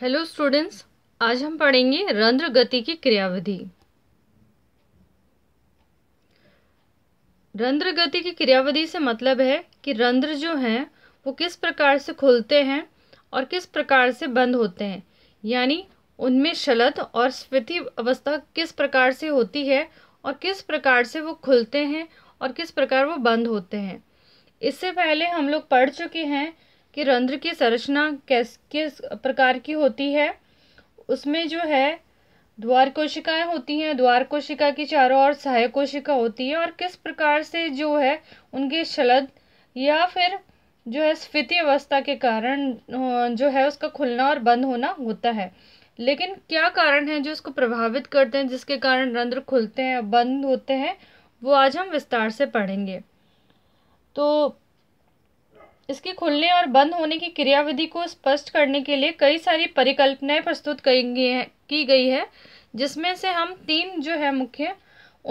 hello students आज हम पढ़ेंगे रंध्र गति की क्रियाविधि रंध्र गति की क्रियाविधि से मतलब है कि रंध्र जो हैं वो किस प्रकार से खुलते हैं और किस प्रकार से बंद होते हैं यानी उनमें शलत और स्फीति अवस्था किस प्रकार से होती है और किस प्रकार से वो खुलते हैं और किस प्रकार वो बंद होते हैं इससे पहले हम लोग पढ़ चुके हैं कि रंध्र की संरचना किस किस प्रकार की होती है उसमें जो है द्वार कोशिकाएं होती हैं द्वार कोशिका की चारों ओर सहायक कोशिका होती है और किस प्रकार से जो है उनकी शलद या फिर जो है स्फीति अवस्था के कारण जो है उसका खुलना और बंद होना होता है लेकिन क्या कारण है जो उसको प्रभावित करते हैं जिसके कारण रंध्र खुलते हैं बंद होते हैं वो आज हम विस्तार से पढ़ेंगे तो इसके खुलने और बंद होने की क्रियाविधि को स्पष्ट करने के लिए कई सारी परिकल्पनाएं प्रस्तुत की गई है जिसमें से हम तीन जो है मुख्य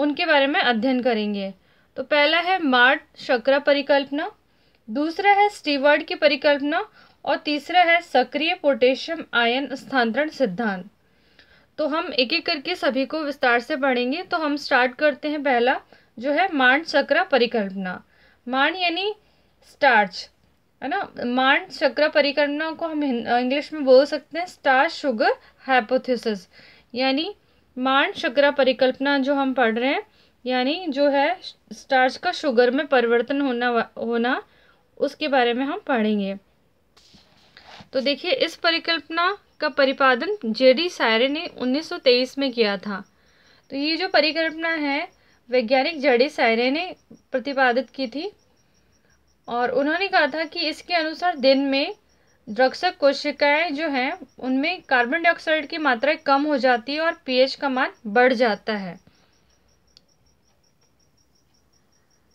उनके बारे में अध्ययन करेंगे तो पहला है मार्ट शक्रा परिकल्पना दूसरा है स्टीवर्ड की परिकल्पना और तीसरा है सक्रिय पोटेशियम आयन स्थानांतरण सिद्धांत तो हम एक एक करके सभी को विस्तार से पढ़ेंगे तो हम स्टार्ट करते हैं पहला जो है मांड चक्र परिकल्पना मांड यानी स्टार्च है ना मांड चक्र परिकल्पना को हम इंग्लिश में बोल सकते हैं स्टार शुगर हाइपोथेसिस यानी मांड चक्र परिकल्पना जो हम पढ़ रहे हैं यानी जो है स्टार्च का शुगर में परिवर्तन होना होना उसके बारे में हम पढ़ेंगे तो देखिए इस परिकल्पना का परिपादन जेडी सायरे ने 1923 में किया था तो ये जो परिकल्पना है वैज्ञानिक जेडी सायरे ने प्रतिपादित की थी और उन्होंने कहा था कि इसके अनुसार दिन में द्रक्षक कोशिकाएं जो हैं उनमें कार्बन डाइऑक्साइड की मात्रा कम हो जाती है और पीएच का मान बढ़ जाता है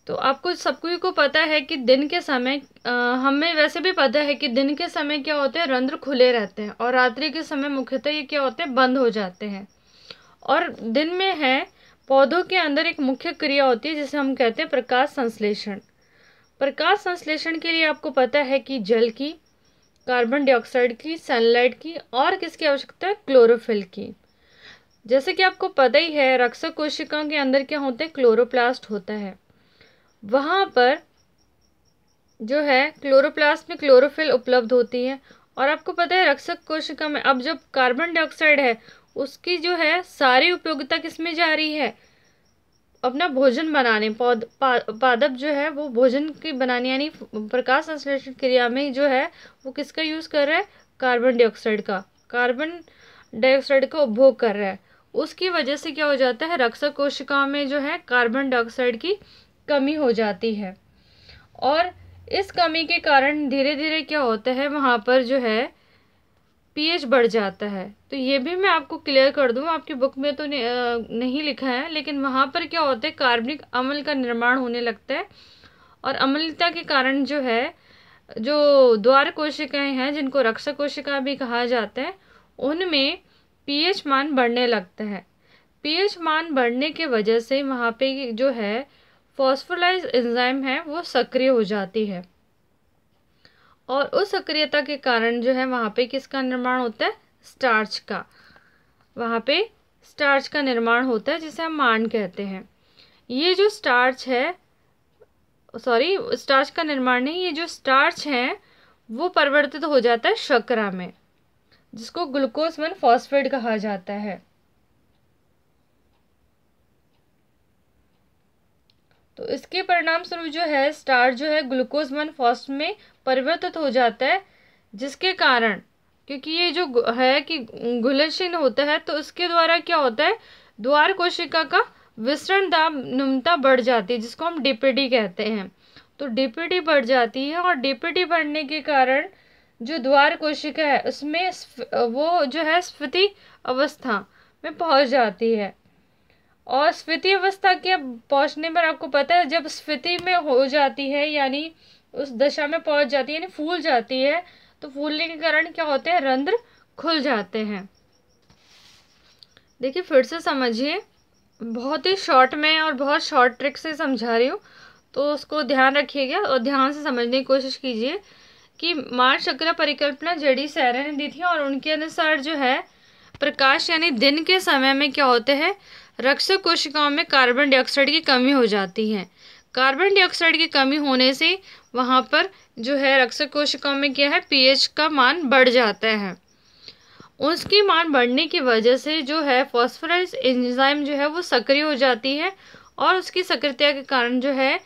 तो आपको सबको को पता है कि दिन के समय हमें वैसे भी पता है कि दिन के समय क्या होते हैं रंध्र खुले रहते हैं और रात्रि के समय मुख्यतः ये क्या होते हैं बंद हो जाते हैं और दिन में है पौधों के अंदर एक मुख्य क्रिया होती है जिसे हम कहते हैं प्रकाश संश्लेषण प्रकाश संश्लेषण के लिए आपको पता है कि जल की कार्बन डाइऑक्साइड की सनलाइट की और किसकी आवश्यकता है क्लोरोफिल की जैसे कि आपको पता ही है रक्षक कोशिकाओं के अंदर क्या होते हैं क्लोरोप्लास्ट होता है वहाँ पर जो है क्लोरोप्लास्ट में क्लोरोफिल उपलब्ध होती है और आपको पता है रक्षक कोशिका में अब जब कार्बन डाइऑक्साइड है उसकी जो है सारी उपयोगिता किस में जा रही है अपना भोजन बनाने पौध पा, पादप जो है वो भोजन की बनाने यानी प्रकाश संश्लेषण क्रिया में जो है वो किसका यूज़ कर रहा है कार्बन डाइऑक्साइड का कार्बन डाइऑक्साइड का उपभोग कर रहा है उसकी वजह से क्या हो जाता है रक्षक कोशिकाओं में जो है कार्बन डाइऑक्साइड की कमी हो जाती है और इस कमी के कारण धीरे धीरे क्या होता है वहाँ पर जो है पीएच बढ़ जाता है तो ये भी मैं आपको क्लियर कर दूँ आपकी बुक में तो नहीं लिखा है लेकिन वहाँ पर क्या होता है कार्बनिक अम्ल का निर्माण होने लगता है और अम्लता के कारण जो है जो द्वार कोशिकाएँ हैं जिनको रक्षा कोशिका भी कहा जाता है उनमें पीएच मान बढ़ने लगता है पीएच मान बढ़ने के वजह से वहाँ पे जो है फॉस्फोलाइज एंजाइम है वो सक्रिय हो जाती है और उस सक्रियता के कारण जो है वहाँ पे किसका निर्माण होता है स्टार्च का वहाँ पे स्टार्च का निर्माण होता है जिसे हम मांड कहते हैं ये जो स्टार्च है सॉरी स्टार्च का निर्माण नहीं ये जो स्टार्च है वो परिवर्तित हो जाता है शर्करा में जिसको ग्लूकोज वन फॉस्फेट कहा जाता है तो इसके परिणाम स्वरूप जो है स्टार जो है ग्लूकोज वन फॉस्ट में परिवर्तित हो जाता है जिसके कारण क्योंकि ये जो है कि घुलनशील होता है तो उसके द्वारा क्या होता है द्वार कोशिका का विसरण दाब निम्नता बढ़ जाती है जिसको हम डीपीडी कहते हैं तो डीपीडी बढ़ जाती है और डीपीडी बढ़ने के कारण जो द्वार कोशिका है उसमें वो जो है स्फीति अवस्था में पहुंच जाती है और स्फीति अवस्था के पहुंचने पर आपको पता है जब स्फीति में हो जाती है यानी उस दशा में पहुंच जाती है यानी फूल जाती है तो फूलने के कारण क्या होते हैं रंध्र खुल जाते हैं देखिए फिर से समझिए बहुत ही शॉर्ट में और बहुत शॉर्ट ट्रिक से समझा रही हूँ तो उसको ध्यान रखिएगा और ध्यान से समझने की कोशिश कीजिए कि मार चक्र परिकल्पना जड़ी सैरा ने दी थी और उनके अनुसार जो है प्रकाश यानी दिन के समय में क्या होते हैं रक्षक कोशिकाओं में कार्बन डाइऑक्साइड की कमी हो जाती है कार्बन डाइऑक्साइड की कमी होने से वहाँ पर जो है रक्षक कोशिकाओं में क्या है पीएच का मान बढ़ जाता है उसकी मान बढ़ने की वजह से जो है फॉस्फोराइज एंजाइम जो है वो सक्रिय हो जाती है और उसकी सक्रियता के कारण जो है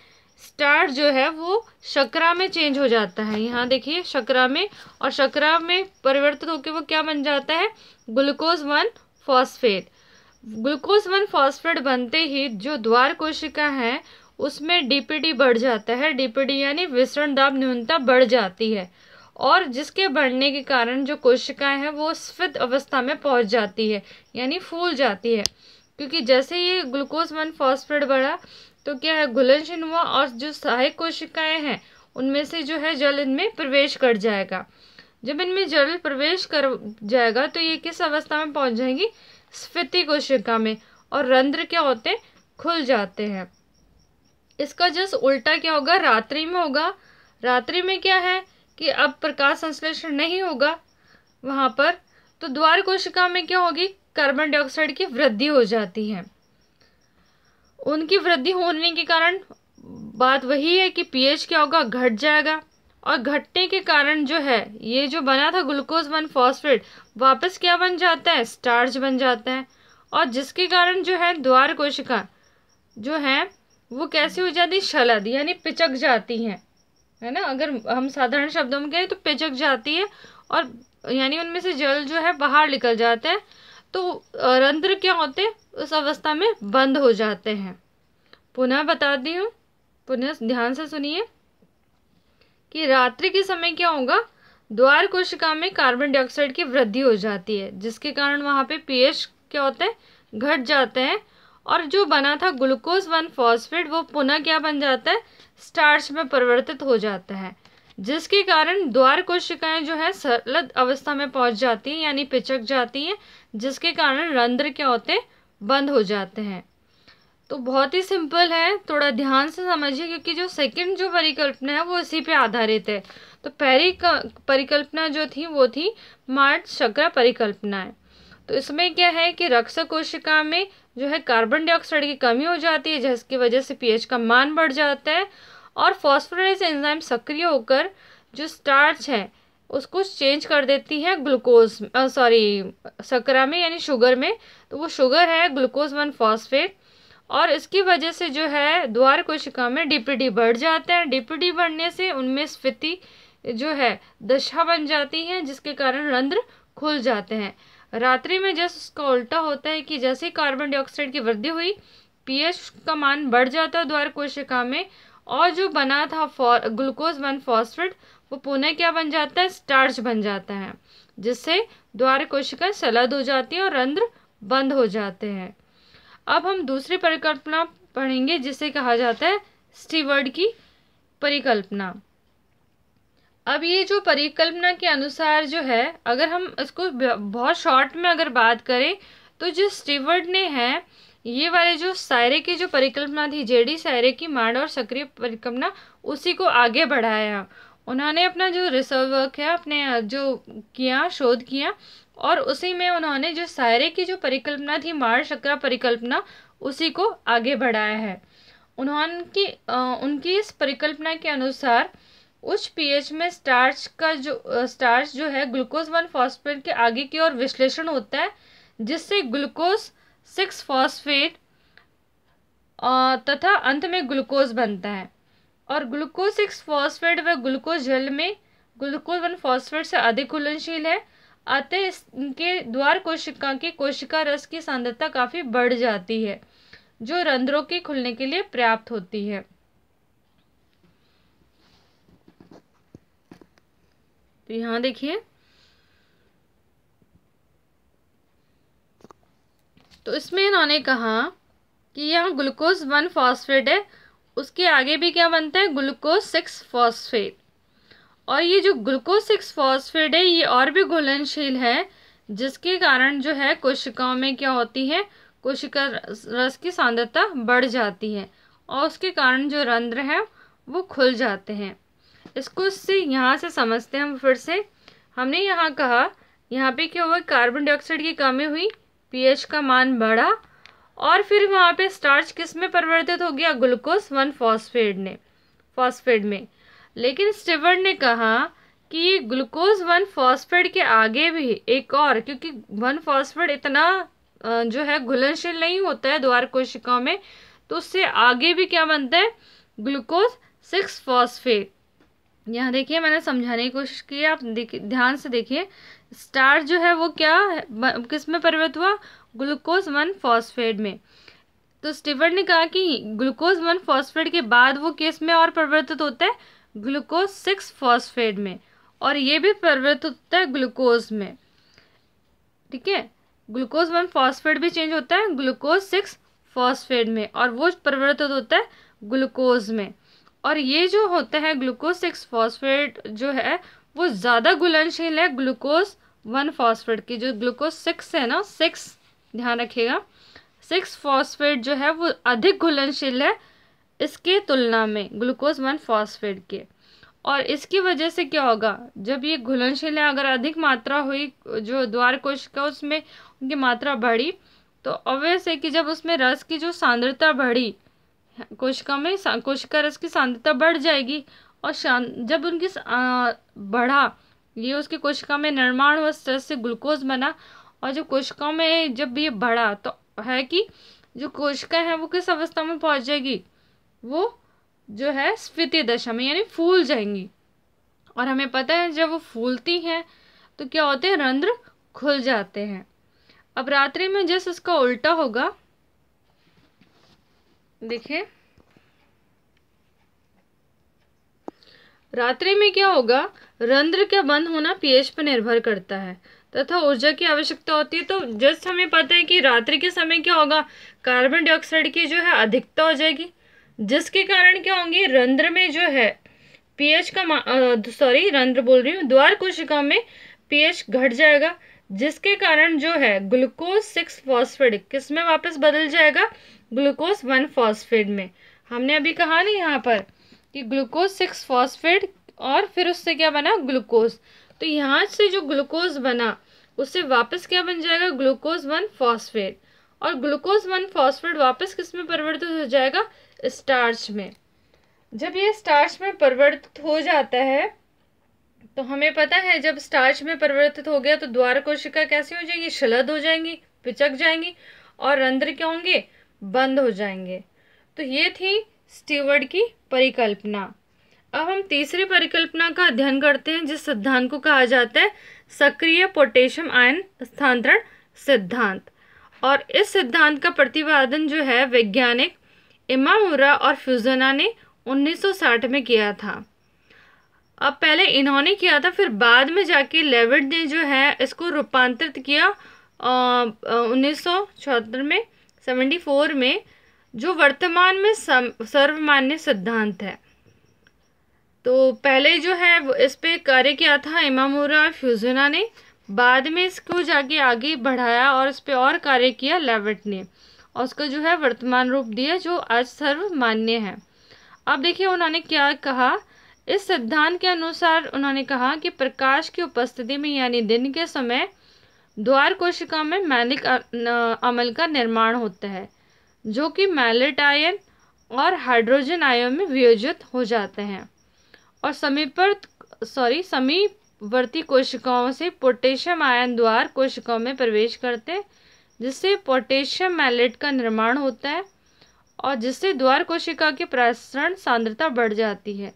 स्टार्ट जो है वो शकरा में चेंज हो जाता है यहाँ देखिए शकरा में और शकरा में परिवर्तित होकर वो क्या बन जाता है glucose one phosphate glucose one phosphate बनते ही जो द्वार कोशिका है उसमें डीपीडी बढ़ जाता है डीपीडी यानी विसरण दाब न्यूनता बढ़ जाती है और जिसके बढ़ने के कारण जो कोशिकाएं हैं वो स्फित अवस्था में पहुंच जाती है यानी फूल जाती है क्योंकि जैसे ये ग्लूकोज वन फॉस्फेट बढ़ा तो क्या है घुलनशील हुआ और जो सहायक कोशिकाएं हैं उनमें से जो है जल इनमें प्रवेश कर जाएगा जब इनमें जल प्रवेश कर जाएगा तो ये किस अवस्था में पहुंच जाएंगी स्फीति कोशिका में और रंध्र क्या होते हैं खुल जाते हैं इसका जस उल्टा क्या होगा रात्रि में होगा रात्रि में क्या है कि अब प्रकाश संश्लेषण नहीं होगा वहाँ पर तो द्वार कोशिका में क्या होगी कार्बन डाइऑक्साइड की वृद्धि हो जाती है उनकी वृद्धि होने के कारण बात वही है कि पीएच क्या होगा घट जाएगा और घटने के कारण जो है ये जो बना था ग्लूकोज वन फॉस्फेट वापस क्या बन जाता है स्टार्च बन जाता है और जिसके कारण जो है द्वार कोशिका जो है वो कैसे हो जाती शलद यानी पिचक जाती हैं है ना अगर हम साधारण शब्दों में कहें तो पिचक जाती है और यानी उनमें से जल जो है बाहर निकल जाता है तो रंध्र क्या होते उस अवस्था में बंद हो जाते हैं पुनः बताती हूँ पुनः ध्यान से सुनिए कि रात्रि के समय क्या होगा द्वार कोशिका में कार्बन डाइऑक्साइड की वृद्धि हो जाती है जिसके कारण वहाँ पे पीएच क्या होते हैं घट जाते हैं और जो बना था ग्लूकोज वन फॉस्फेट वो पुनः क्या बन जाता है स्टार्च में परिवर्तित हो जाता है जिसके कारण द्वार कोशिकाएं जो है सरलत अवस्था में पहुंच जाती हैं यानी पिचक जाती हैं जिसके कारण रंध्र क्या होते बंद हो जाते हैं तो बहुत ही सिंपल है थोड़ा ध्यान से समझिए क्योंकि जो सेकंड जो परिकल्पना है वो इसी पे आधारित है तो पहली परिकल्पना जो थी वो थी मार्च शक्रा परिकल्पना है तो इसमें क्या है कि रक्त कोशिका में जो है कार्बन डाइऑक्साइड की कमी हो जाती है जिसकी वजह से पीएच का मान बढ़ जाता है और फॉस्फोरस एंजाइम सक्रिय होकर जो स्टार्च है उसको चेंज कर देती है ग्लूकोज सॉरी सकरा में यानी शुगर में तो वो शुगर है ग्लूकोज वन फॉस्फेट और इसकी वजह से जो है द्वार कोशिका में डीपीडी बढ़ जाते हैं डीपीडी बढ़ने से उनमें स्फीति जो है दशा बन जाती है जिसके कारण रंध्र खुल जाते हैं रात्रि में जैसे उसका उल्टा होता है कि जैसे कार्बन डाइऑक्साइड की वृद्धि हुई पीएच का मान बढ़ जाता है द्वार कोशिका में और जो बना था ग्लूकोज वन फॉस्फेट वो पुनः क्या बन जाता है स्टार्च बन जाता है जिससे द्वार कोशिका सलद हो जाती है और रंध्र बंद हो जाते हैं अब हम दूसरी परिकल्पना पढ़ेंगे जिसे कहा जाता है स्टीवर्ड की परिकल्पना अब ये जो परिकल्पना के अनुसार जो है अगर हम इसको बहुत शॉर्ट में अगर बात करें तो जो स्टीवर्ड ने है ये वाले जो सायरे की जो परिकल्पना थी जेडी सायरे की मांड और सक्रिय परिकल्पना उसी को आगे बढ़ाया उन्होंने अपना जो रिसर्च वर्क है अपने जो किया शोध किया और उसी में उन्होंने जो सायरे की जो परिकल्पना थी मार शकरा परिकल्पना उसी को आगे बढ़ाया है उन्होंने की उनकी इस परिकल्पना के अनुसार उच्च पीएच में स्टार्च का जो स्टार्च जो है ग्लूकोज वन फॉस्फेट के आगे की ओर विश्लेषण होता है जिससे ग्लूकोज सिक्स फॉस्फेट तथा अंत में ग्लूकोज बनता है और ग्लूकोज सिक्स फॉस्फेट व ग्लूकोज जल में ग्लूकोज वन फॉस्फेट से अधिक घुलनशील है आते इनके द्वार कोशिका की कोशिका रस की सांद्रता काफ़ी बढ़ जाती है जो रंध्रों के खुलने के लिए पर्याप्त होती है तो यहां देखिए तो इसमें इन्होंने कहा कि यहाँ ग्लूकोज वन फॉस्फेट है उसके आगे भी क्या बनता है ग्लूकोज सिक्स फॉस्फेट और ये जो ग्लूकोज सिक्स फॉस्फेट है ये और भी घुलनशील है जिसके कारण जो है कोशिकाओं में क्या होती है कोशिका रस की सांद्रता बढ़ जाती है और उसके कारण जो रंध्र है वो खुल जाते हैं इसको से यहाँ से समझते हैं हम फिर से हमने यहाँ कहा यहाँ पे क्या हुआ कार्बन डाइऑक्साइड की कमी हुई पीएच का मान बढ़ा और फिर वहाँ पे स्टार्च किस में परिवर्तित हो गया ग्लूकोज वन फॉस्फेट ने फॉस्फेट में लेकिन स्टिवर्ड ने कहा कि ग्लूकोज वन फॉस्फेट के आगे भी एक और क्योंकि वन फॉस्फेट इतना जो है घुलनशील नहीं होता है द्वार कोशिकाओं में तो उससे आगे भी क्या बनता है ग्लूकोज सिक्स फॉस्फेट यहाँ देखिए मैंने समझाने की कोशिश की आप ध्यान से देखिए स्टार जो है वो क्या किस में परिवर्तित हुआ ग्लूकोज वन फॉस्फेट में तो स्टीवर्ड ने कहा कि ग्लूकोज वन फॉस्फेट के बाद वो किस में और परिवर्तित होता है ग्लूकोज सिक्स फॉस्फेट में और ये भी परिवर्तित होता है ग्लूकोज में ठीक है ग्लूकोज वन फॉस्फेट भी चेंज होता है ग्लूकोज सिक्स फॉस्फेट में और वो परिवर्तित होता है ग्लूकोज में और ये जो होता है ग्लूकोज सिक्स फॉस्फेट जो है वो ज़्यादा घुलनशील है ग्लूकोज वन फॉस्फेट की जो ग्लूकोज सिक्स है ना सिक्स ध्यान रखिएगा सिक्स फॉस्फेट जो है वो अधिक घुलनशील है इसके तुलना में ग्लूकोज वन फॉस्फेट के और इसकी वजह से क्या होगा जब ये है अगर अधिक मात्रा हुई जो द्वार कोशिका उसमें उनकी मात्रा बढ़ी तो ऑब्वियस है कि जब उसमें रस की जो सांद्रता बढ़ी कोशिका में कोशिका रस की सांद्रता बढ़ जाएगी और जब उनकी बढ़ा ये उसकी कोशिका में निर्माण हुआ रस से ग्लूकोज बना और जो कोशिकाओं में जब ये बढ़ा तो है कि जो कोशिका है वो किस अवस्था में पहुंच जाएगी वो जो है स्फिति दशा में यानी फूल जाएंगी और हमें पता है जब वो फूलती हैं तो क्या होते हैं रंध्र खुल जाते हैं अब रात्रि में जैस उसका उल्टा होगा देखिए रात्रि में क्या होगा रंध्र का बंद होना पीएच पर निर्भर करता है तथा ऊर्जा की आवश्यकता होती है तो जस्ट हमें पता है कि रात्रि के समय क्या होगा कार्बन डाइऑक्साइड की जो है अधिकता हो जाएगी जिसके कारण क्या होंगे रंध्र में जो है पीएच का सॉरी रंध्र बोल रही हूँ द्वार कोशिका में पीएच घट जाएगा जिसके कारण जो है ग्लूकोज सिक्स फॉस्फेड किस में वापस बदल जाएगा ग्लूकोज वन फॉस्फेड में हमने अभी कहा ना यहाँ पर कि ग्लूकोज सिक्स फॉस्फेड और फिर उससे क्या बना ग्लूकोज तो यहाँ से जो ग्लूकोज बना उससे वापस क्या बन जाएगा ग्लूकोज वन फॉस्फेड और ग्लूकोज वन फॉस्फेड वापस किस में परिवर्तित हो जाएगा स्टार्च में जब ये स्टार्च में परिवर्तित हो जाता है तो हमें पता है जब स्टार्च में परिवर्तित हो गया तो द्वार कोशिका कैसी हो जाएगी शलद हो जाएंगी पिचक जाएंगी और रंध्र क्या होंगे बंद हो जाएंगे तो ये थी स्टीवर्ड की परिकल्पना अब हम तीसरी परिकल्पना का अध्ययन करते हैं जिस सिद्धांत को कहा जाता है सक्रिय पोटेशियम आयन स्थानांतरण सिद्धांत और इस सिद्धांत का प्रतिपादन जो है वैज्ञानिक इमामुरा और फ्यूजना ने 1960 में किया था अब पहले इन्होंने किया था फिर बाद में जाके लेविड ने जो है इसको रूपांतरित किया उन्नीस में 74 में जो वर्तमान में सर्वमान्य सिद्धांत है तो पहले जो है इस पर कार्य किया था इमामोरा और फ्यूजना ने बाद में इसको जाके आगे बढ़ाया और इस पर और कार्य किया लेविट ने और उसका जो है वर्तमान रूप दिया जो आज सर्व मान्य है अब देखिए उन्होंने क्या कहा इस सिद्धांत के अनुसार उन्होंने कहा कि प्रकाश की उपस्थिति में यानी दिन के समय द्वार कोशिका में मैलिक अमल का निर्माण होता है जो कि मैलेट आयन और हाइड्रोजन आयन में वियोजित हो जाते हैं और समीपर सॉरी समीपवर्ती कोशिकाओं से पोटेशियम आयन द्वार कोशिकाओं में प्रवेश करते जिससे पोटेशियम मैलेट का निर्माण होता है और जिससे द्वार कोशिका की प्रसरण सांद्रता बढ़ जाती है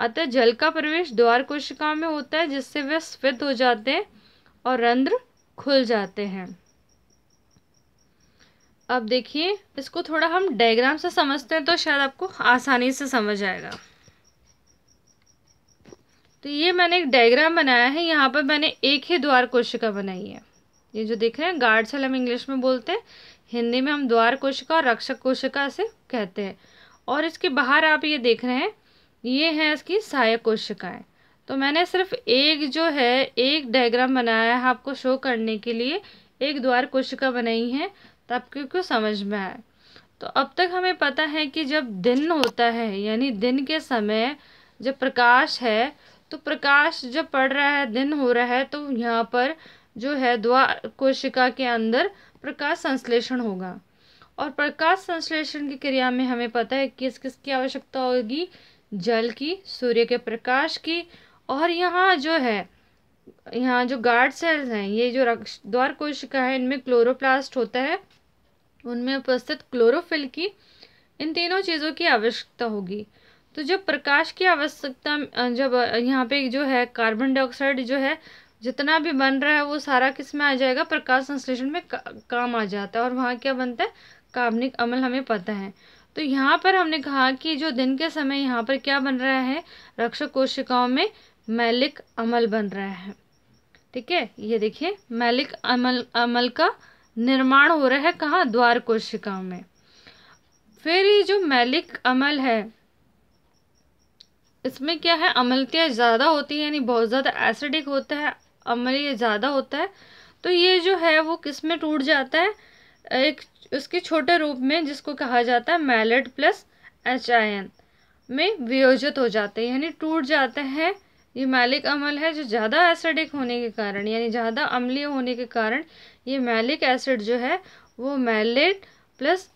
अतः जल का प्रवेश द्वार कोशिका में होता है जिससे वे स्फित हो जाते हैं और रंध्र खुल जाते हैं अब देखिए इसको थोड़ा हम डायग्राम से समझते हैं तो शायद आपको आसानी से समझ आएगा तो ये मैंने एक डायग्राम बनाया है यहाँ पर मैंने एक ही द्वार कोशिका बनाई है ये जो देख रहे हैं सेल हम इंग्लिश में बोलते हैं हिंदी में हम द्वार कोशिका और रक्षक कोशिका से कहते हैं और इसके बाहर आप ये देख रहे हैं ये हैं इसकी सहायक कोशिकाएं तो मैंने सिर्फ एक जो है एक डायग्राम बनाया है आपको शो करने के लिए एक द्वार कोशिका बनाई है तब क्योंकि समझ में आए तो अब तक हमें पता है कि जब दिन होता है यानी दिन के समय जब प्रकाश है तो प्रकाश जब पड़ रहा है दिन हो रहा है तो यहाँ पर जो है द्वार कोशिका के अंदर प्रकाश संश्लेषण होगा और प्रकाश संश्लेषण की क्रिया में हमें पता है किस किस की आवश्यकता होगी जल की सूर्य के प्रकाश की और यहाँ जो है यहाँ जो गार्ड सेल्स हैं ये जो द्वार कोशिका है इनमें क्लोरोप्लास्ट होता है उनमें उपस्थित क्लोरोफिल की इन तीनों चीज़ों की आवश्यकता होगी तो जब प्रकाश की आवश्यकता जब यहाँ पे जो है कार्बन डाइऑक्साइड जो है जितना भी बन रहा है वो सारा किस में आ जाएगा प्रकाश संश्लेषण में का, काम आ जाता है और वहाँ क्या बनता है काबनिक अमल हमें पता है तो यहाँ पर हमने कहा कि जो दिन के समय यहाँ पर क्या बन रहा है रक्षक कोशिकाओं में मैलिक अमल बन रहा है ठीक है ये देखिए मैलिक अमल अमल का निर्माण हो रहा है कहाँ द्वार कोशिकाओं में फिर ये जो मैलिक अमल है इसमें क्या है अमलतियाँ ज़्यादा होती है यानी बहुत ज़्यादा एसिडिक होता है अमल ये ज़्यादा होता है तो ये जो है वो किस में टूट जाता है एक उसके छोटे रूप में जिसको कहा जाता है मैलेट प्लस एच आयन में वियोजित हो जाते हैं यानी टूट जाते हैं ये मैलिक अमल है जो ज़्यादा एसिडिक होने के कारण यानी ज़्यादा अम्लीय होने के कारण ये मैलिक एसिड जो है वो मैलेट प्लस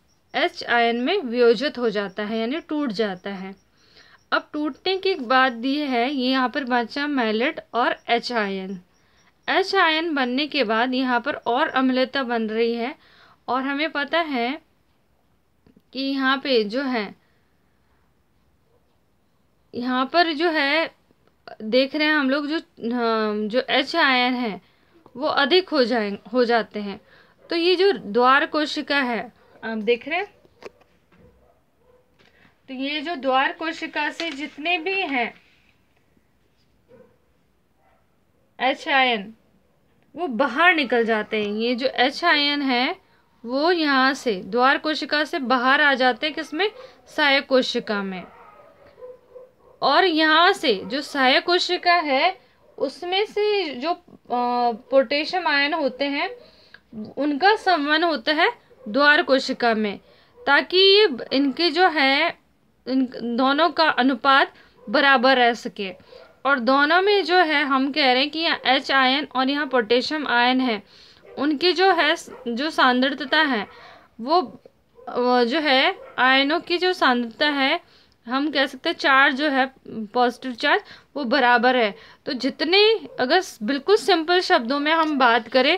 एच आयन में वियोजित हो जाता है यानी टूट जाता है अब टूटने की बात दी है ये यहाँ पर बचा मैलेट और एच आयन एच आयन बनने के बाद यहाँ पर और अम्लता बन रही है और हमें पता है कि यहाँ पे जो है यहाँ पर जो है देख रहे हैं हम लोग जो जो एच आयन है वो अधिक हो जाए हो जाते हैं तो ये जो द्वार कोशिका है आप देख रहे हैं तो ये जो द्वार कोशिका से जितने भी हैं एच आयन वो बाहर निकल जाते हैं ये जो एच आयन है वो यहाँ से द्वार कोशिका से बाहर आ जाते हैं किसमें सहायक कोशिका में और यहाँ से जो सहायक कोशिका है उसमें से जो पोटेशियम आयन होते हैं उनका संवन होता है द्वार कोशिका में ताकि ये इनके जो है इन दोनों का अनुपात बराबर रह सके और दोनों में जो है हम कह रहे हैं कि यहाँ एच आयन और यहाँ पोटेशियम आयन है उनकी जो है जो सांद्रता है वो जो है आयनों की जो सांद्रता है हम कह सकते हैं चार्ज जो है पॉजिटिव चार्ज वो बराबर है तो जितने अगर बिल्कुल सिंपल शब्दों में हम बात करें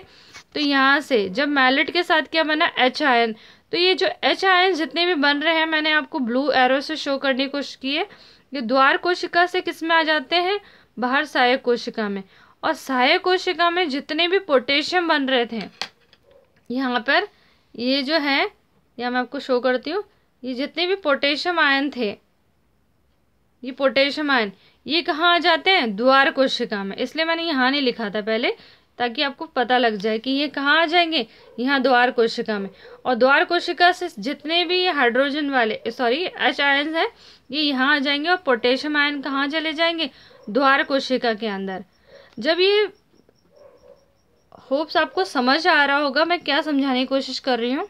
तो यहाँ से जब मैलेट के साथ क्या बना एच आयन तो ये जो एच आयन जितने भी बन रहे हैं मैंने आपको ब्लू एरो से शो करने की कोशिश की है ये द्वार कोशिका से किस में आ जाते हैं बाहर सहायक कोशिका में और सहायक कोशिका में जितने भी पोटेशियम बन रहे थे यहाँ पर ये जो है या मैं आपको शो करती हूँ ये जितने भी पोटेशियम आयन थे ये पोटेशियम आयन ये कहाँ आ जाते हैं द्वार कोशिका में इसलिए मैंने यहाँ नहीं लिखा था पहले ताकि आपको पता लग जाए कि ये कहाँ आ जाएंगे यहाँ द्वार कोशिका में और द्वार कोशिका से जितने भी हाइड्रोजन वाले सॉरी एच आयन हैं ये यहाँ आ जाएंगे और पोटेशियम आयन कहाँ चले जाएंगे द्वार कोशिका के अंदर जब ये होप्स आपको समझ आ रहा होगा मैं क्या समझाने की कोशिश कर रही हूँ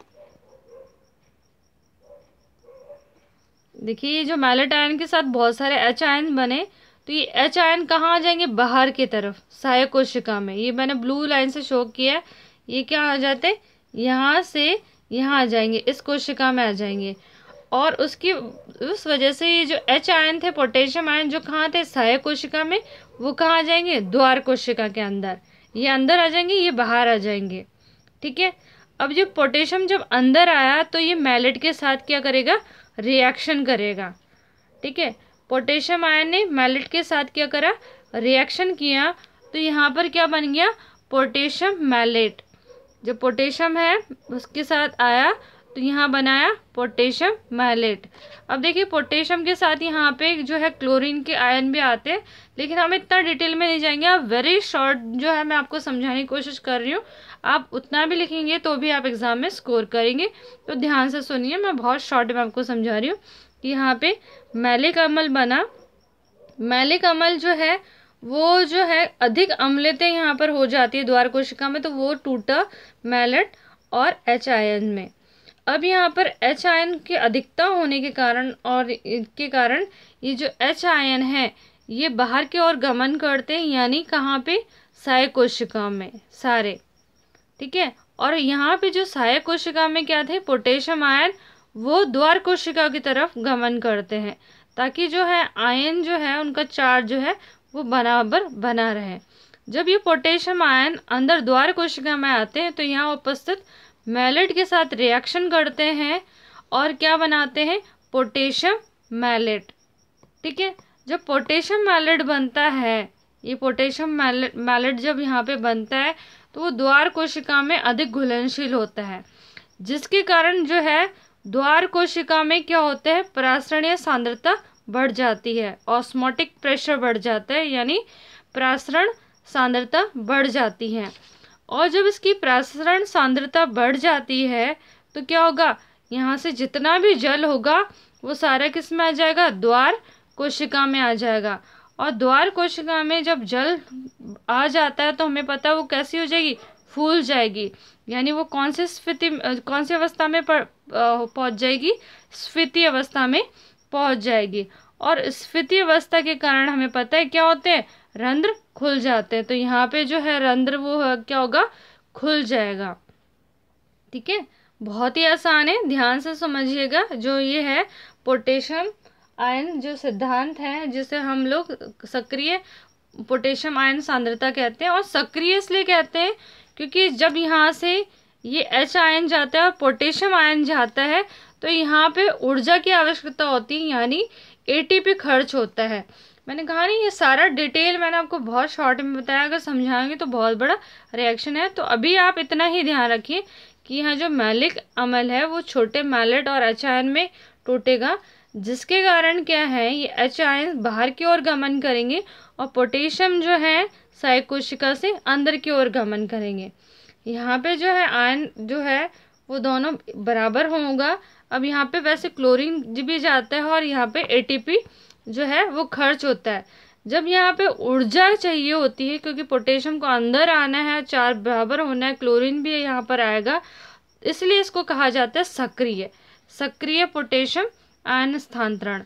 देखिए ये जो मैलेट आयन के साथ बहुत सारे एच आयन बने तो ये एच आयन कहाँ आ जाएंगे बाहर की तरफ सहायक कोशिका में ये मैंने ब्लू लाइन से शो किया है ये क्या आ जाते यहाँ से यहाँ आ जाएंगे इस कोशिका में आ जाएंगे और उसकी उस वजह से ये जो एच आयन थे पोटेशियम आयन जो कहाँ थे सहायक कोशिका में वो कहाँ आ जाएंगे द्वार कोशिका के अंदर ये अंदर आ जाएंगे ये बाहर आ जाएंगे ठीक है अब जो पोटेशियम जब अंदर आया तो ये मैलेट के साथ क्या करेगा रिएक्शन करेगा ठीक है पोटेशियम आयन ने मैलेट के साथ क्या करा रिएक्शन किया तो यहाँ पर क्या बन गया पोटेशियम मैलेट जो पोटेशियम है उसके साथ आया तो यहाँ बनाया पोटेशियम मैलेट अब देखिए पोटेशियम के साथ यहाँ पे जो है क्लोरीन के आयन भी आते हैं लेकिन हम इतना डिटेल में नहीं जाएंगे आप वेरी शॉर्ट जो है मैं आपको समझाने की कोशिश कर रही हूँ आप उतना भी लिखेंगे तो भी आप एग्ज़ाम में स्कोर करेंगे तो ध्यान से सुनिए मैं बहुत शॉर्ट में आपको समझा रही हूँ कि यहाँ पे मैलिक अमल बना मैलिक अमल जो है वो जो है अधिक अम्लतें यहाँ पर हो जाती है द्वार कोशिका में तो वो टूटा मैलेट और एच आयन में अब यहाँ पर एच आयन की अधिकता होने के कारण और के कारण ये जो एच आयन है ये बाहर के ओर गमन करते हैं यानी कहाँ पे सहाय कोशिका में सारे ठीक है और यहाँ पे जो सहायक कोशिका में क्या थे पोटेशियम आयन वो द्वार कोशिका की तरफ गमन करते हैं ताकि जो है आयन जो है उनका चार्ज जो है वो बराबर बना रहे जब ये पोटेशियम आयन अंदर द्वार कोशिका में आते हैं तो यहाँ उपस्थित मैलेट के साथ रिएक्शन करते हैं और क्या बनाते हैं पोटेशियम मैलेट ठीक है जब पोटेशियम मैलेट बनता है ये पोटेशियम मैलेट मैलेट जब यहाँ पे बनता है तो वो द्वार कोशिका में अधिक घुलनशील होता है जिसके कारण जो है द्वार कोशिका में क्या होता है प्रासरणीय सांद्रता बढ़ जाती है ऑस्मोटिक प्रेशर बढ़ जाता है यानी प्रासरण सांद्रता बढ़ जाती है और जब इसकी प्रासरण सांद्रता बढ़ जाती है तो क्या होगा यहाँ से जितना भी जल होगा वो सारा किस में आ जाएगा द्वार कोशिका में आ जाएगा और द्वार कोशिका में जब जल आ जाता है तो हमें पता है वो कैसी हो जाएगी फूल जाएगी यानी वो कौन से स्फीति कौन सी अवस्था में पहुंच जाएगी स्फीति अवस्था में पहुंच जाएगी और स्फीति अवस्था के कारण हमें पता है क्या होते हैं रंध्र खुल जाते हैं तो यहाँ पे जो है रंध्र वो क्या होगा खुल जाएगा ठीक है बहुत ही आसान है ध्यान से समझिएगा जो ये है पोटेशियम आयन जो सिद्धांत है जिसे हम लोग सक्रिय पोटेशियम आयन सांद्रता कहते हैं और सक्रिय इसलिए कहते हैं क्योंकि जब यहाँ से ये एच आयन जाता है और पोटेशियम आयन जाता है तो यहाँ पे ऊर्जा की आवश्यकता होती है यानी एटीपी खर्च होता है मैंने कहा नहीं ये सारा डिटेल मैंने आपको बहुत शॉर्ट में बताया अगर समझाएंगे तो बहुत बड़ा रिएक्शन है तो अभी आप इतना ही ध्यान रखिए कि यहाँ जो मैलिक अमल है वो छोटे मैलेट और एच आयन में टूटेगा जिसके कारण क्या है ये एच आयन बाहर की ओर गमन करेंगे और पोटेशियम जो है सहायक कोशिका से अंदर की ओर गमन करेंगे यहाँ पे जो है आयन जो है वो दोनों बराबर होगा अब यहाँ पे वैसे क्लोरीन भी जाता है और यहाँ पे एटीपी जो है वो खर्च होता है जब यहाँ पे ऊर्जा चाहिए होती है क्योंकि पोटेशियम को अंदर आना है चार बराबर होना है क्लोरीन भी यहाँ पर आएगा इसलिए इसको कहा जाता है सक्रिय सक्रिय पोटेशियम आयन स्थानांतरण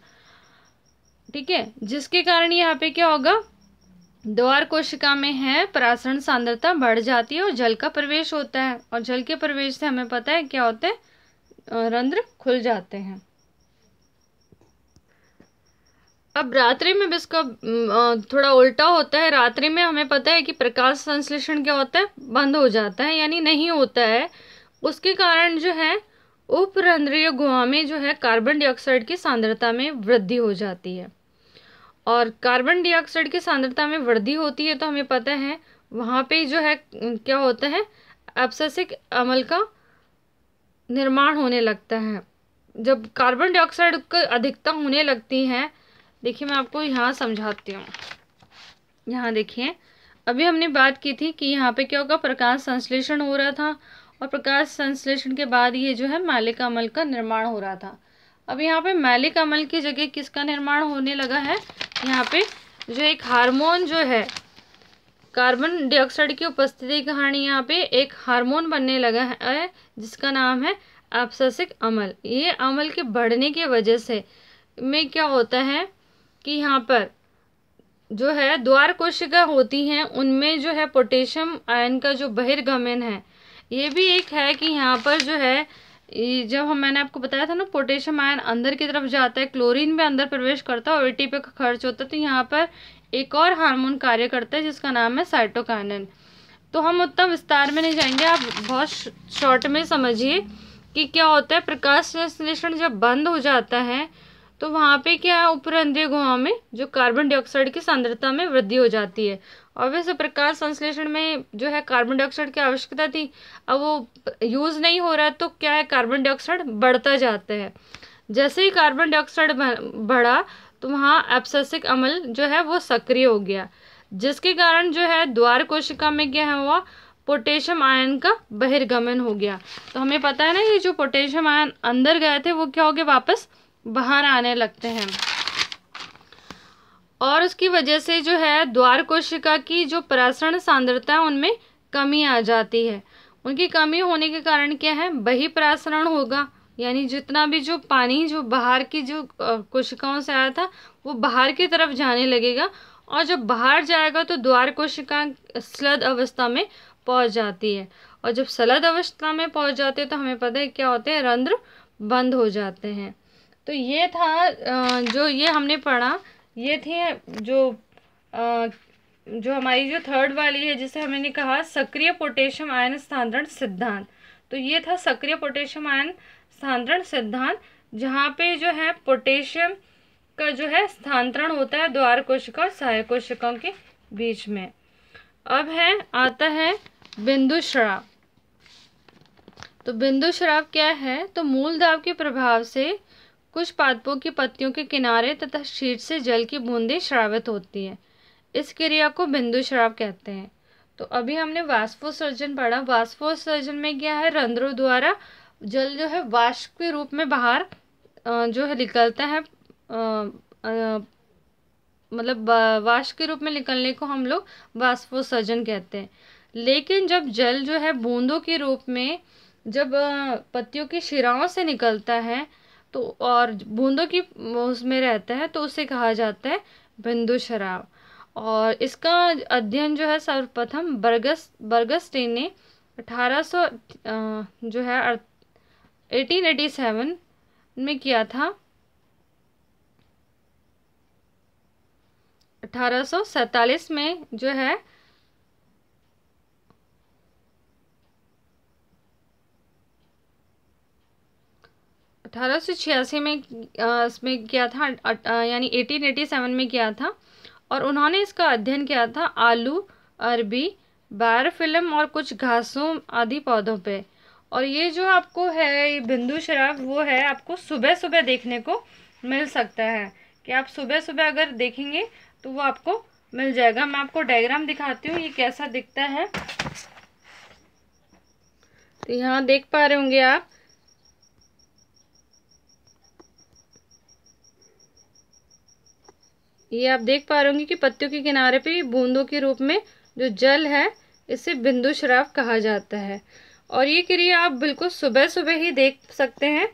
ठीक है जिसके कारण यहाँ पे क्या होगा द्वार कोशिका में है परासरण सांद्रता बढ़ जाती है और जल का प्रवेश होता है और जल के प्रवेश से हमें पता है क्या होते हैं रंध्र खुल जाते हैं अब रात्रि में भी इसका थोड़ा उल्टा होता है रात्रि में हमें पता है कि प्रकाश संश्लेषण क्या होता है बंद हो जाता है यानी नहीं होता है उसके कारण जो है उपरंध्रीय गुहा में जो है कार्बन डाइऑक्साइड की सांद्रता में वृद्धि हो जाती है और कार्बन डाइऑक्साइड की सांद्रता में वृद्धि होती है तो हमें पता है वहाँ पे जो है क्या होता है एब्सेसिक अमल का निर्माण होने लगता है जब कार्बन डाइऑक्साइड की अधिकता होने लगती है देखिए मैं आपको यहाँ समझाती हूँ यहाँ देखिए अभी हमने बात की थी कि यहाँ पे क्या होगा प्रकाश संश्लेषण हो रहा था और प्रकाश संश्लेषण के बाद ये जो है मालिक अमल का निर्माण हो रहा था अब यहाँ पे मैलिक अमल की जगह किसका निर्माण होने लगा है यहाँ पे जो एक हार्मोन जो है कार्बन डाइऑक्साइड की उपस्थिति की कहानी यहाँ पे एक हार्मोन बनने लगा है जिसका नाम है एप्ससिक अमल ये अमल के बढ़ने की वजह से में क्या होता है कि यहाँ पर जो है द्वार कोशिका होती हैं उनमें जो है पोटेशियम आयन का जो बहिर्गमन है ये भी एक है कि यहाँ पर जो है जब हम मैंने आपको बताया था ना पोटेशियम आयन अंदर की तरफ जाता है क्लोरीन भी अंदर प्रवेश करता है और एटीपी का खर्च होता है तो यहाँ पर एक और हार्मोन कार्य करता है जिसका नाम है साइटोकाइनन तो हम उतना विस्तार में नहीं जाएंगे आप बहुत शॉर्ट में समझिए कि क्या होता है प्रकाश संश्लेषण जब बंद हो जाता है तो वहाँ पे क्या है उपरंध्रीय गुहाओं में जो कार्बन डाइऑक्साइड की सांद्रता में वृद्धि हो जाती है और वैसे प्रकाश संश्लेषण में जो है कार्बन डाइऑक्साइड की आवश्यकता थी अब वो यूज़ नहीं हो रहा तो क्या है कार्बन डाइऑक्साइड बढ़ता जाता है जैसे ही कार्बन डाइऑक्साइड बढ़ा तो वहाँ एप्सिक अमल जो है वो सक्रिय हो गया जिसके कारण जो है द्वार कोशिका में क्या हुआ पोटेशियम आयन का बहिर्गमन हो गया तो हमें पता है ना ये जो पोटेशियम आयन अंदर गए थे वो क्या हो गया वापस बाहर आने लगते हैं और उसकी वजह से जो है द्वार कोशिका की जो परासरण सांद्रता है उनमें कमी आ जाती है उनकी कमी होने के कारण क्या है बही प्रसरण होगा यानी जितना भी जो पानी जो बाहर की जो कोशिकाओं से आया था वो बाहर की तरफ जाने लगेगा और जब बाहर जाएगा तो द्वार कोशिका स्लद अवस्था में पहुंच जाती है और जब सलद अवस्था में पहुंच जाते हैं तो हमें पता है क्या होते हैं रंध्र बंद हो जाते हैं तो ये था जो ये हमने पढ़ा ये थी जो जो हमारी जो थर्ड वाली है जिसे हमने कहा सक्रिय पोटेशियम आयन स्थानांतरण सिद्धांत तो ये था सक्रिय पोटेशियम आयन स्थानांतरण सिद्धांत जहाँ पे जो है पोटेशियम का जो है स्थानांतरण होता है द्वार कोशिका और सहायक कोशिकाओं के बीच में अब है आता है बिंदु श्राव तो बिंदु शराब क्या है तो मूल दाब के प्रभाव से कुछ पादपों की पत्तियों के किनारे तथा शीर्ष से जल की बूंदें श्रावित होती हैं इस क्रिया को बिंदु श्राव कहते हैं तो अभी हमने वाष्पोसर्जन पढ़ा वाष्पोसर्जन में क्या है रंध्रों द्वारा जल जो है वाष्प के रूप में बाहर जो है निकलता है मतलब वाष्प के रूप में निकलने को हम लोग वाष्पोसर्जन कहते हैं लेकिन जब जल जो है बूंदों के रूप में जब पत्तियों की शिराओं से निकलता है तो और बूंदों की उसमें रहता है तो उसे कहा जाता है बिंदु शराब और इसका अध्ययन जो है सर्वप्रथम बर्गस बर्गस्टे ने अठारह सौ जो है एटीन एटी सेवन में किया था अठारह सौ सैतालीस में जो है अठारह में इसमें किया था यानी 1887 में किया था और उन्होंने इसका अध्ययन किया था आलू अरबी बार फिल्म और कुछ घासों आदि पौधों पे और ये जो आपको है ये बिंदु शराब वो है आपको सुबह सुबह देखने को मिल सकता है कि आप सुबह सुबह अगर देखेंगे तो वो आपको मिल जाएगा मैं आपको डायग्राम दिखाती हूँ ये कैसा दिखता है तो यहाँ देख पा रहे होंगे आप ये आप देख पा रहे होंगे कि पत्तियों के किनारे पे बूंदों के रूप में जो जल है इसे बिंदु शराब कहा जाता है और ये क्रिया आप बिल्कुल सुबह सुबह ही देख सकते हैं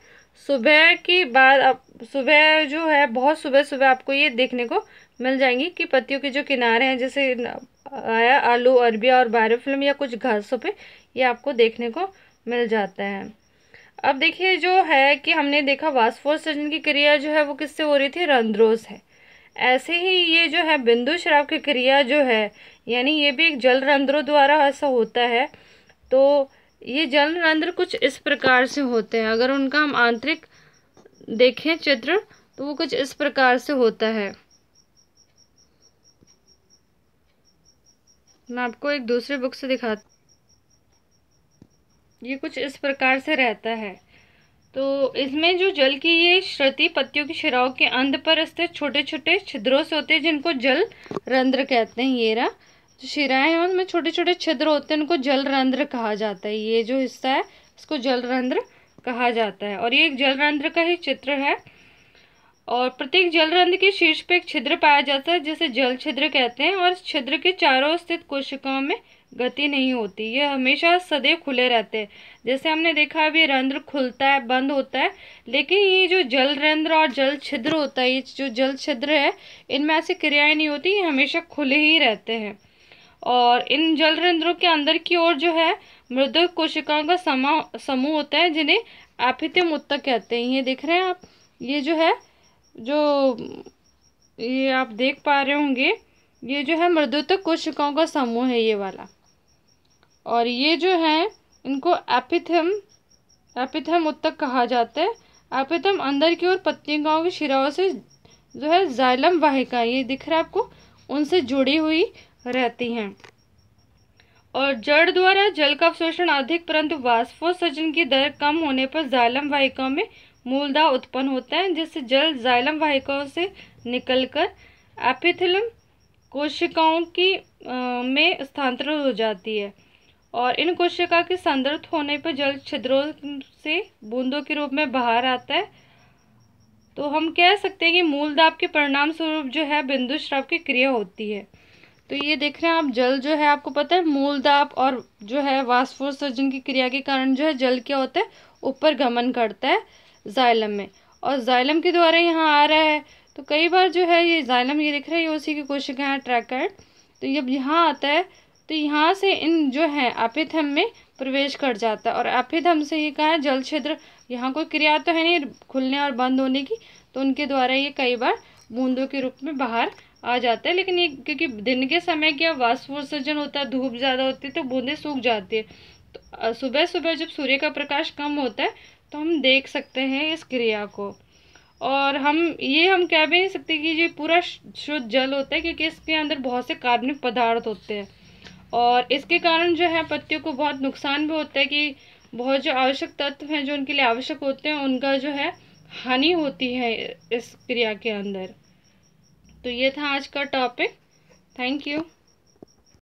सुबह के बाद आप सुबह जो है बहुत सुबह सुबह आपको ये देखने को मिल जाएंगी कि पत्तियों के जो किनारे हैं जैसे आया आलू अरबिया और फिल्म या कुछ घासों पे ये आपको देखने को मिल जाता है अब देखिए जो है कि हमने देखा सर्जन की क्रिया जो है वो किससे हो रही थी रंध्रों है ऐसे ही ये जो है बिंदु श्राव की क्रिया जो है यानी ये भी एक जल रंध्रों द्वारा ऐसा होता है तो ये जल रंध्र कुछ इस प्रकार से होते हैं अगर उनका हम आंतरिक देखें चित्र तो वो कुछ इस प्रकार से होता है मैं आपको एक दूसरे बुक से दिखा ये कुछ इस प्रकार से रहता है तो इसमें जो जल की ये श्रुति पत्तियों की शिराओं के अंध पर स्थित छोटे छोटे छिद्रों से होते हैं जिनको जल रंध्र कहते हैं ये रहा जो शिराएं हैं उनमें छोटे छोटे छिद्र होते हैं उनको जल रंध्र कहा जाता है ये जो हिस्सा है इसको जल रंध्र कहा जाता है और ये एक जल रंध्र का ही चित्र है और प्रत्येक जल रंध्र के शीर्ष पर एक छिद्र पाया जाता है जिसे जल छिद्र कहते हैं और छिद्र के चारों स्थित कोशिकाओं में गति नहीं होती ये हमेशा सदैव खुले रहते हैं जैसे हमने देखा अभी रंध्र खुलता है बंद होता है लेकिन ये जो जल रंध्र और जल छिद्र होता है ये जो जल छिद्र है इनमें ऐसी क्रियाएँ नहीं होती ये हमेशा खुले ही रहते हैं और इन जल रंध्रों के अंदर की ओर जो है मृदु कोशिकाओं का समा समूह होता है जिन्हें एपिथिम उत्तक कहते हैं ये देख रहे हैं आप ये जो है जो ये आप देख पा रहे होंगे ये जो है मृदुतक कोशिकाओं का समूह है ये वाला और ये जो हैं इनको एपिथम एपिथम उत्तक कहा जाता है एपिथम अंदर की ओर पत्तिकाओं की शिराओं से जो है जाइलम वाहिका ये दिख रहा है आपको उनसे जुड़ी हुई रहती हैं और जड़ द्वारा जल का अवशोषण अधिक परंतु वाष्पोत्सर्जन की दर कम होने पर जाइलम वाहिकाओं में मूलदा उत्पन्न होता है जिससे जल जाइलम वाहिकाओं से निकलकर एपिथिलम कोशिकाओं की आ, में स्थानांतरित हो जाती है और इन कोशिका के संदर्भ होने पर जल छिद्रों से बूंदों के रूप में बाहर आता है तो हम कह सकते हैं कि मूल दाब के परिणाम स्वरूप जो है बिंदु श्राव की क्रिया होती है तो ये देख रहे हैं आप जल जो है आपको पता है मूल दाब और जो है वाष्पोत्सर्जन की क्रिया के कारण जो है जल क्या होता है ऊपर गमन करता है जाइलम में और जाइलम के द्वारा यहाँ आ रहा है तो कई बार जो है ये जाइलम ये दिख रहा है ये उसी की कोशिकाएँ ट्रैकर तो जब यहाँ आता है तो यहाँ से इन जो है आपिथम में प्रवेश कर जाता है और आपिथम से ही कहा है जल क्षेत्र यहाँ कोई क्रिया तो है नहीं खुलने और बंद होने की तो उनके द्वारा ये कई बार बूंदों के रूप में बाहर आ जाता है लेकिन ये क्योंकि दिन के समय क्या वाष्पोत्सर्जन होता है धूप ज़्यादा होती है तो बूंदें सूख जाती है तो सुबह सुबह जब सूर्य का प्रकाश कम होता है तो हम देख सकते हैं इस क्रिया को और हम ये हम कह भी नहीं सकते कि ये पूरा शुद्ध जल होता है क्योंकि इसके अंदर बहुत से कार्बनिक पदार्थ होते हैं और इसके कारण जो है पत्तियों को बहुत नुकसान भी होता है कि बहुत जो आवश्यक तत्व हैं जो उनके लिए आवश्यक होते हैं उनका जो है हानि होती है इस क्रिया के अंदर तो ये था आज का टॉपिक थैंक यू